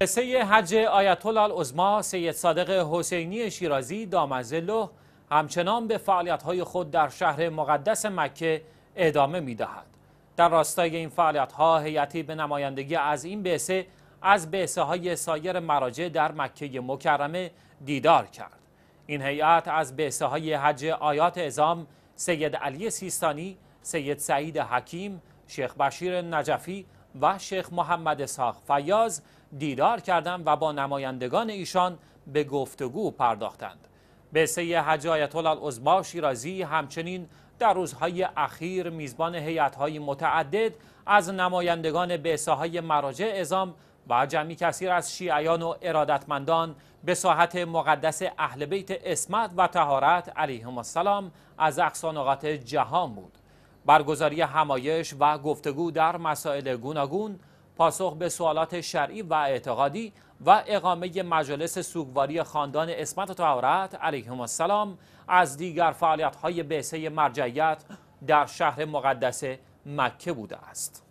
قصه حج آیت الله سید صادق حسینی شیرازی دامزلو همچنان به فعالیت‌های خود در شهر مقدس مکه ادامه می‌دهد. در راستای این فعالیت‌ها هیئتی به نمایندگی از این بعثه از بعثه های سایر مراجع در مکه مکرمه دیدار کرد. این هیئت از بعثه های حج آیات ازام سید علی سیستانی، سید سعید حکیم، شیخ بشیر نجفی و شیخ محمد اسحاق فیاض دیدار کردند و با نمایندگان ایشان به گفتگو پرداختند. به حج آیت الله شیرازی همچنین در روزهای اخیر میزبان هیئت‌های متعدد از نمایندگان به مراجع ازام و جمعی کثیر از شیعیان و ارادتمندان به ساحت مقدس اهل بیت اسمت و تهارت علیهم السلام از اقصا جهان بود برگزاری همایش و گفتگو در مسائل گوناگون پاسخ به سوالات شرعی و اعتقادی و اقامه مجالس سوگواری خاندان اسمت و تهارت علیهم السلام از دیگر فعالیت‌های بعثه مرجعیت در شهر مقدس مکه بوده است.